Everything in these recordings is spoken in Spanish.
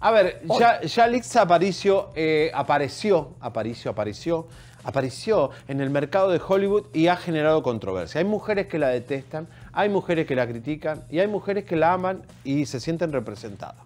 A ver, ya, ya Alex Aparicio eh, apareció, apareció, apareció, apareció en el mercado de Hollywood y ha generado controversia. Hay mujeres que la detestan, hay mujeres que la critican y hay mujeres que la aman y se sienten representadas.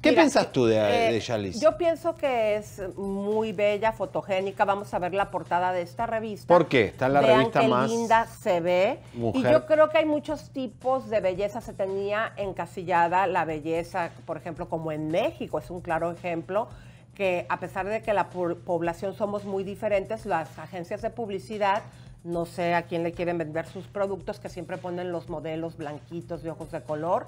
¿Qué piensas tú de, eh, de Yo pienso que es muy bella, fotogénica. Vamos a ver la portada de esta revista. ¿Por qué? Está en la revista qué más. linda se ve. Y yo creo que hay muchos tipos de belleza. Se tenía encasillada la belleza, por ejemplo, como en México, es un claro ejemplo que a pesar de que la población somos muy diferentes, las agencias de publicidad no sé a quién le quieren vender sus productos, que siempre ponen los modelos blanquitos de ojos de color.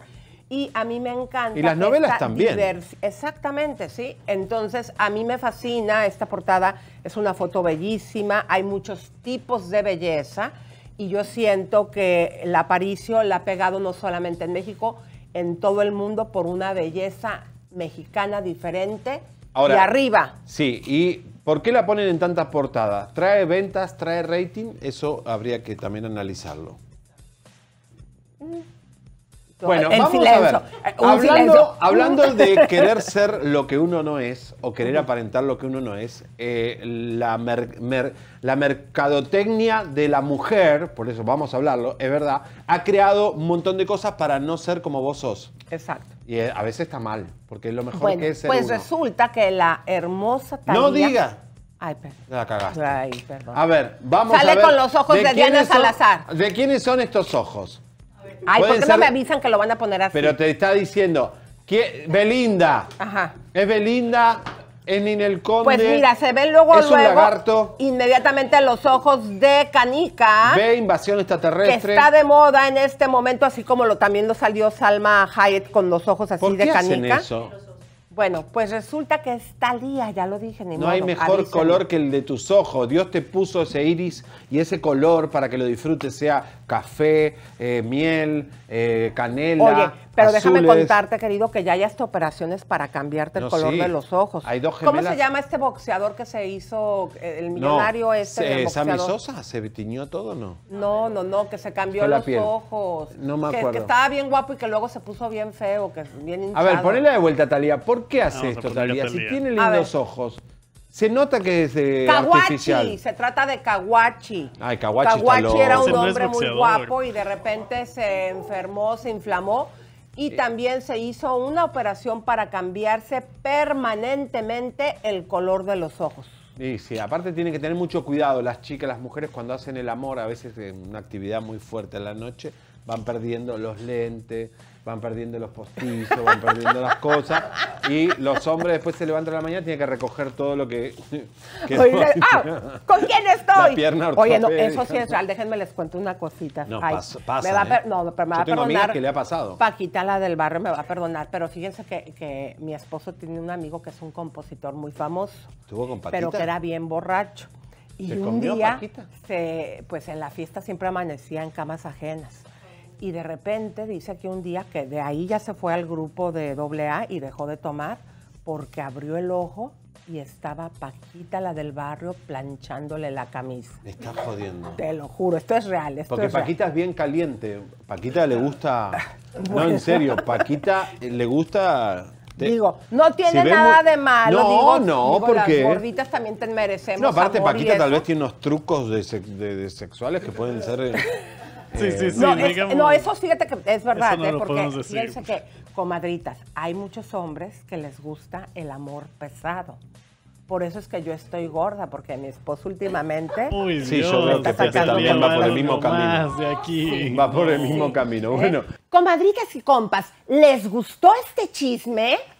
Y a mí me encanta. Y las novelas también. Exactamente, sí. Entonces, a mí me fascina esta portada. Es una foto bellísima. Hay muchos tipos de belleza. Y yo siento que la Aparicio la ha pegado no solamente en México, en todo el mundo por una belleza mexicana diferente. Ahora, y arriba. Sí, y ¿por qué la ponen en tantas portadas? ¿Trae ventas? ¿Trae rating? Eso habría que también analizarlo. Mm, bueno, vamos a ver. Hablando, de querer ser lo que uno no es o querer aparentar lo que uno no es, eh, la, la mercadotecnia de la mujer, por eso vamos a hablarlo, es verdad, ha creado un montón de cosas para no ser como vos sos. Exacto. Y eh, a veces está mal, porque es lo mejor que es ser Pues resulta que la hermosa No diga. Ay, perdón. La cagaste. A ver, vamos a ver. Sale con los ojos de, Diana Salazar. ¿De quiénes son estos ojos? Ay, ¿por qué no me avisan que lo van a poner así? Pero te está diciendo, que Belinda. Es Belinda, en Ninel Conde. Pues mira, se ven luego, es luego. Inmediatamente los ojos de Canica. Ve invasión extraterrestre. Que está de moda en este momento, así como lo, también lo salió Salma Hayek con los ojos así de Canica. eso? Bueno, pues resulta que es día, ya lo dije. Ni no hay mejor color que el de tus ojos. Dios te puso ese iris y ese color para que lo disfrutes, sea café, eh, miel, eh, canela. Oye, pero déjame contarte, querido, que ya hay hasta operaciones para cambiarte el color de los ojos. Hay dos ¿Cómo se llama este boxeador que se hizo, eh, el millonario no, este? Eh, Sammy Sosa, ¿se tiñó todo no? No, no, no, que se cambió los ojos. No me acuerdo. Que, estaba bien guapo y que luego se puso bien feo, que bien hinchado. A ver, ponela de vuelta, Talía. ¿Por qué hace esto todavía? Si tiene lindos ojos. Se nota que es eh, se trata de Kawachi. Ay, Kawachi, Kawachi era un hombre muy guapo y de repente se enfermó, se inflamó y eh. también se hizo una operación para cambiarse permanentemente el color de los ojos. Y sí, aparte tienen que tener mucho cuidado las chicas, las mujeres cuando hacen el amor, a veces en una actividad muy fuerte en la noche, van perdiendo los lentes, van perdiendo los postizos, van perdiendo las cosas. Y los hombres después se levantan a la mañana tienen que recoger todo lo que. ah, ¿Con quién estoy? Oye, eso sí es real. Déjenme les cuento una cosita. No, pasa. me va a que le ha pasado. Paquita, la del barrio, me va a perdonar. Pero fíjense que, mi esposo tiene un amigo que es un compositor muy famoso. ¿Tuvo con Pero que era bien borracho. Y un día, pues en la fiesta siempre amanecía en camas ajenas y de repente dice que un día que de ahí ya se fue al grupo de AA y dejó de tomar porque abrió el ojo y estaba Paquita, la del barrio, planchándole la camisa. Me estás jodiendo. Te lo juro, esto es real. Porque Paquita es bien caliente. Paquita le gusta. No, en serio, Paquita le gusta Digo, no tiene nada de malo. No, no, porque. Las gorditas también te merecemos. No, aparte, Paquita tal vez tiene unos trucos de sexuales que pueden ser. Eh, Sí, sí, eh, sí. No, eso fíjate que es verdad, eh, porque fíjense que, comadritas, hay muchos hombres que les gusta el amor pesado. Por eso es que yo estoy gorda, porque mi esposo últimamente. Uy, sí, yo creo que también va por el mismo camino. De aquí. Va por el mismo camino. Bueno. Comadritas y compas, ¿les gustó este chisme?